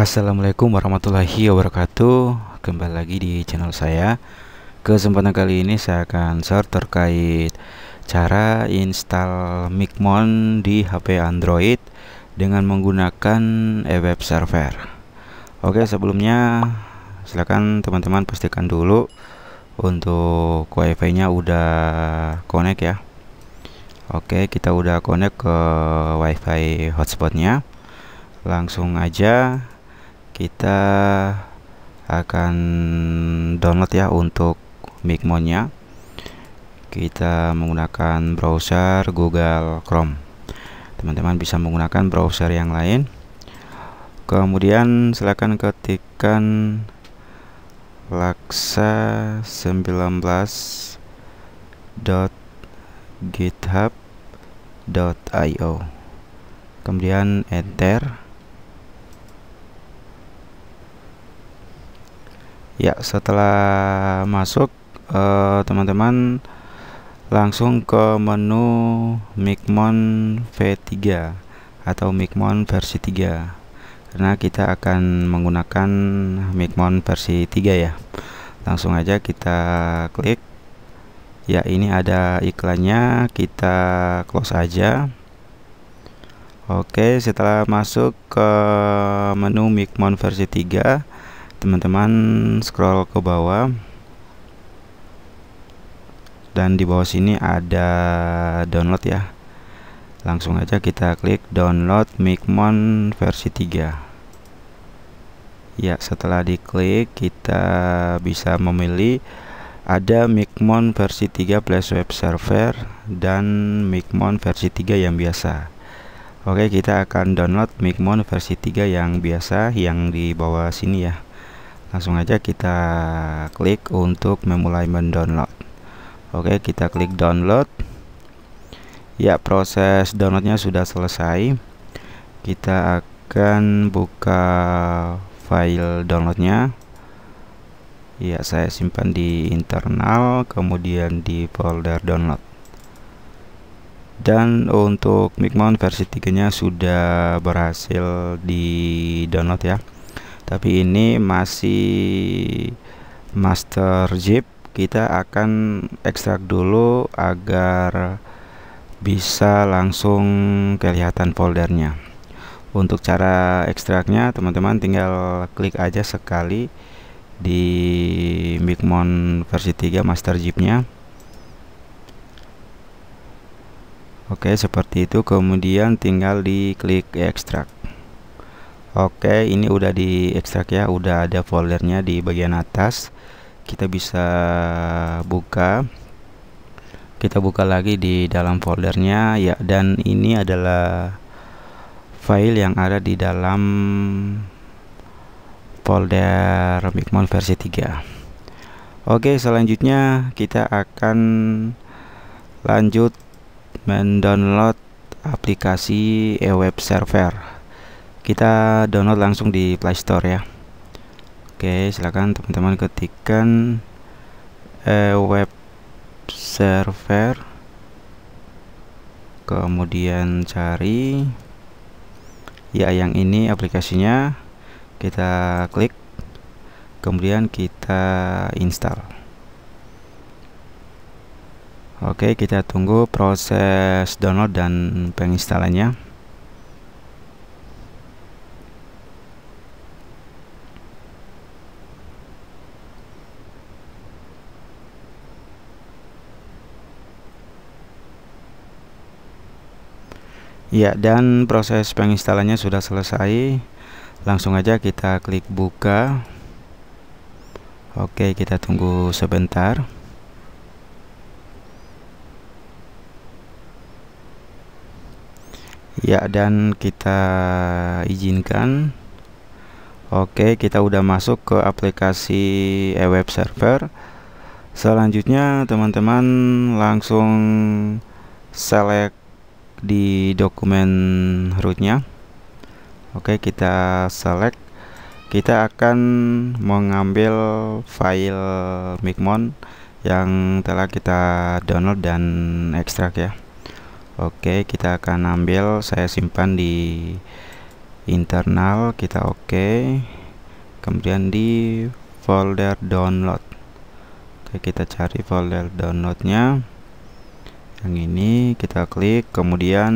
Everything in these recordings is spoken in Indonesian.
Assalamualaikum warahmatullahi wabarakatuh Kembali lagi di channel saya Kesempatan kali ini saya akan share terkait Cara install Micmon di HP Android Dengan menggunakan web Server Oke sebelumnya silakan teman-teman pastikan dulu Untuk wifi nya udah connect ya Oke kita udah connect ke wifi hotspotnya Langsung aja kita akan download ya untuk micmonnya kita menggunakan browser Google Chrome teman-teman bisa menggunakan browser yang lain kemudian silakan ketikkan laksa 19.github.io kemudian enter Ya, setelah masuk eh, teman-teman eh, langsung ke menu Micmon V3 atau Micmon versi 3. Karena kita akan menggunakan Micmon versi 3 ya. Langsung aja kita klik. Ya, ini ada iklannya, kita close aja. Oke, setelah masuk ke menu Micmon versi 3 teman-teman scroll ke bawah dan di bawah sini ada download ya langsung aja kita klik download micmon versi 3 ya setelah diklik kita bisa memilih ada micmon versi 3 plus web server dan micmon versi 3 yang biasa Oke kita akan download micmon versi 3 yang biasa yang di bawah sini ya langsung aja kita klik untuk memulai mendownload oke kita klik download ya proses downloadnya sudah selesai kita akan buka file downloadnya ya saya simpan di internal kemudian di folder download dan untuk mount versi 3 nya sudah berhasil di download ya tapi ini masih master zip kita akan ekstrak dulu agar bisa langsung kelihatan foldernya untuk cara ekstraknya teman-teman tinggal klik aja sekali di Bigmon versi 3 master ZIP-nya. Oke seperti itu kemudian tinggal diklik ekstrak Oke, ini udah di ekstrak ya, udah ada foldernya di bagian atas. Kita bisa buka. Kita buka lagi di dalam foldernya ya dan ini adalah file yang ada di dalam folder Bigmon versi 3. Oke, selanjutnya kita akan lanjut mendownload aplikasi eWeb Server kita download langsung di Play Store ya Oke silakan teman-teman ketikkan eh, web server kemudian cari ya yang ini aplikasinya kita klik kemudian kita install Oke, kita tunggu proses download dan penginstalannya. Ya, dan proses penginstalannya sudah selesai. Langsung aja kita klik buka. Oke, kita tunggu sebentar. Ya, dan kita izinkan. Oke, kita udah masuk ke aplikasi e-web server. Selanjutnya, teman-teman langsung select di dokumen rootnya Oke kita select kita akan mengambil file micmon yang telah kita download dan ekstrak ya Oke kita akan ambil saya simpan di internal kita oke kemudian di folder download Oke kita cari folder downloadnya yang ini kita klik kemudian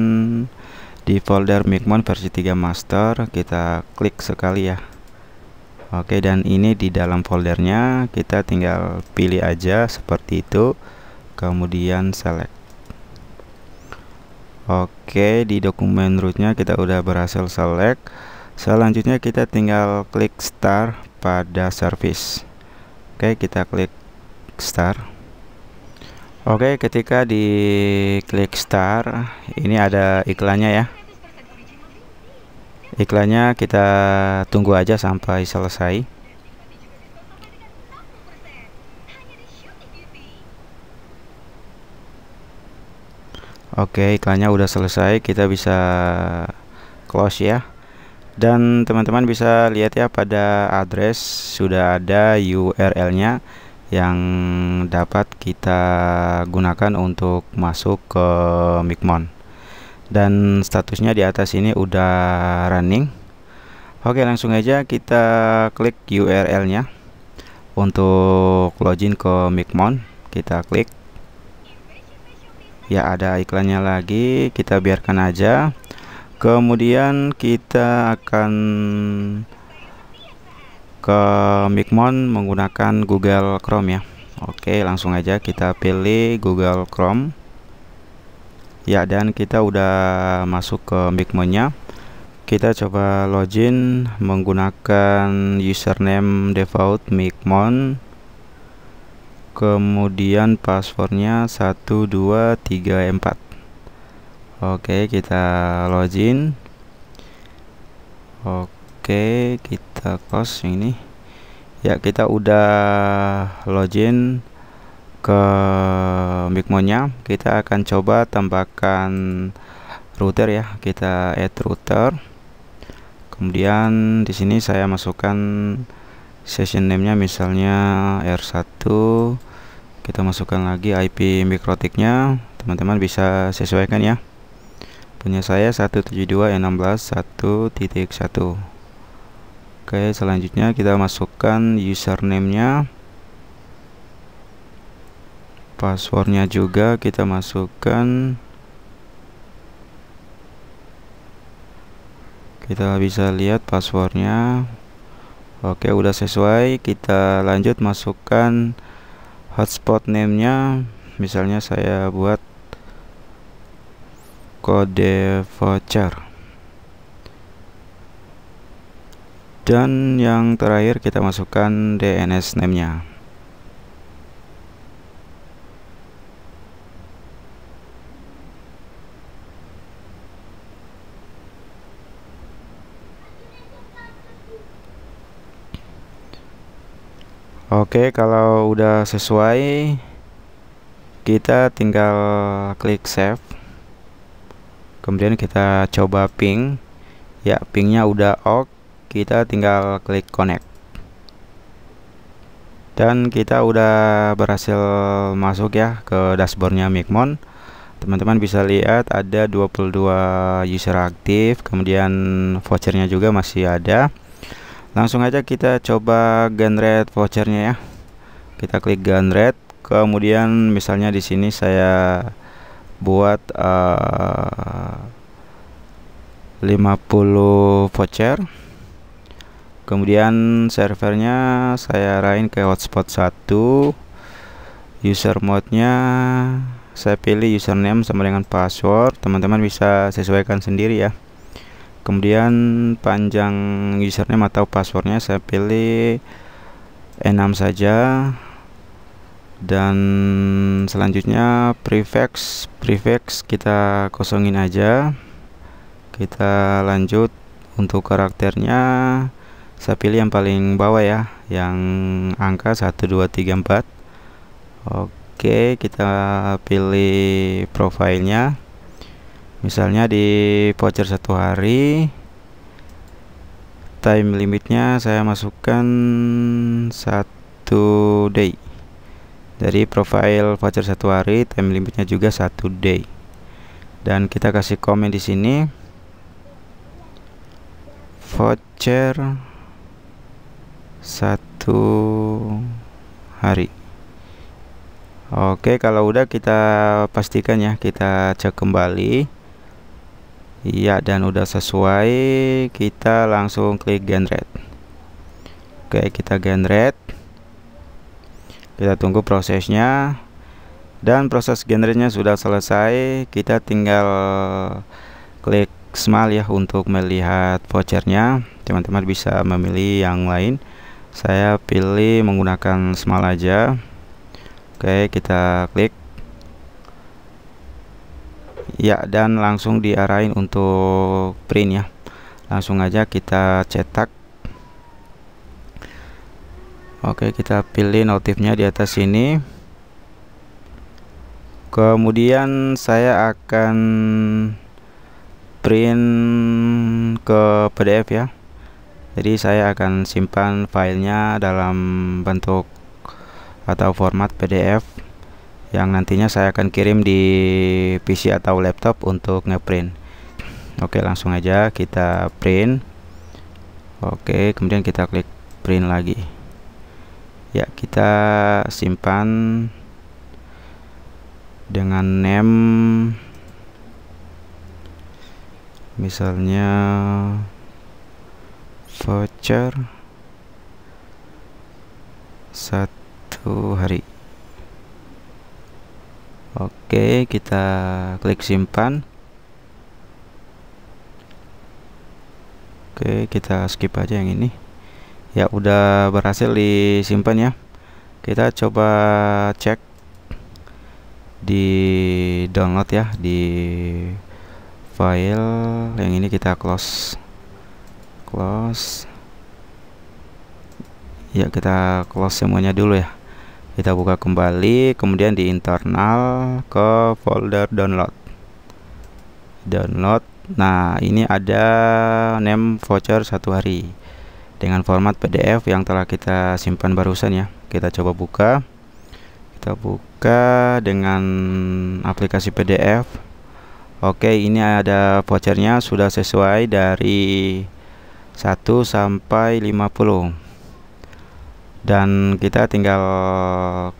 di folder micmon versi 3 master kita klik sekali ya oke dan ini di dalam foldernya kita tinggal pilih aja seperti itu kemudian select oke di dokumen rootnya kita udah berhasil select selanjutnya kita tinggal klik start pada service oke kita klik start Oke, ketika di klik start, ini ada iklannya ya. Iklannya kita tunggu aja sampai selesai. Oke, iklannya udah selesai, kita bisa close ya. Dan teman-teman bisa lihat ya pada address sudah ada URL-nya yang dapat kita gunakan untuk masuk ke micmon dan statusnya di atas ini udah running oke langsung aja kita klik URL nya untuk login ke micmon kita klik ya ada iklannya lagi kita biarkan aja kemudian kita akan ke Micmon menggunakan Google Chrome ya Oke langsung aja kita pilih Google Chrome ya dan kita udah masuk ke Micmonnya kita coba login menggunakan username default Micmon kemudian passwordnya 1234 Oke kita login Oke kita kita yang ini ya kita udah login ke micmon kita akan coba tambahkan router ya kita add router kemudian di sini saya masukkan session name nya misalnya R1 kita masukkan lagi IP mikrotik nya teman-teman bisa sesuaikan ya punya saya 172.16.1.1 titik Oke selanjutnya kita masukkan username-nya Passwordnya juga kita masukkan Kita bisa lihat passwordnya Oke udah sesuai kita lanjut masukkan hotspot name-nya Misalnya saya buat kode voucher dan yang terakhir kita masukkan DNS name-nya Oke kalau udah sesuai kita tinggal klik save kemudian kita coba ping ya pingnya udah ok kita tinggal klik connect dan kita udah berhasil masuk ya ke dashboardnya Micmon teman-teman bisa lihat ada 22 user aktif kemudian vouchernya juga masih ada langsung aja kita coba generate vouchernya ya kita klik generate kemudian misalnya di sini saya buat eh, uh, 50 voucher kemudian servernya saya arahin ke hotspot 1 user mode-nya saya pilih username sama dengan password teman-teman bisa sesuaikan sendiri ya kemudian panjang username atau passwordnya saya pilih enam saja dan selanjutnya prefix prefix kita kosongin aja kita lanjut untuk karakternya saya pilih yang paling bawah ya yang angka 1 2 3 4 Oke kita pilih profilnya misalnya di voucher satu hari time limitnya saya masukkan satu day Dari profile voucher satu hari time limitnya juga satu day dan kita kasih komen di sini voucher satu hari Oke kalau udah kita pastikan ya kita cek kembali Iya dan udah sesuai kita langsung klik generate Oke kita generate kita tunggu prosesnya dan proses generate-nya sudah selesai kita tinggal klik smile ya untuk melihat vouchernya teman-teman bisa memilih yang lain saya pilih menggunakan small aja oke kita klik ya dan langsung diarahin untuk print ya langsung aja kita cetak oke kita pilih notifnya di atas sini kemudian saya akan print ke PDF ya jadi saya akan simpan filenya dalam bentuk atau format PDF yang nantinya saya akan kirim di PC atau laptop untuk ngeprint oke langsung aja kita print oke kemudian kita klik print lagi ya kita simpan dengan name misalnya voucher satu hari oke kita klik simpan oke kita skip aja yang ini ya udah berhasil disimpan ya kita coba cek di download ya di file yang ini kita close close ya kita close semuanya dulu ya kita buka kembali kemudian di internal ke folder download download nah ini ada name voucher satu hari dengan format PDF yang telah kita simpan barusan ya kita coba buka kita buka dengan aplikasi PDF Oke ini ada vouchernya sudah sesuai dari 1 sampai 50 dan kita tinggal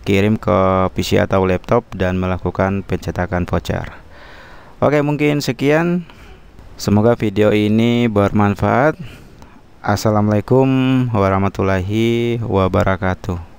kirim ke PC atau laptop dan melakukan pencetakan voucher Oke mungkin sekian semoga video ini bermanfaat Assalamualaikum warahmatullahi wabarakatuh